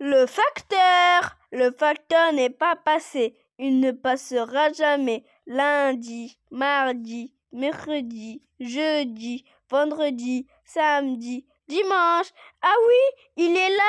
Le facteur Le facteur n'est pas passé. Il ne passera jamais. Lundi, mardi, mercredi, jeudi, vendredi, samedi, dimanche. Ah oui, il est là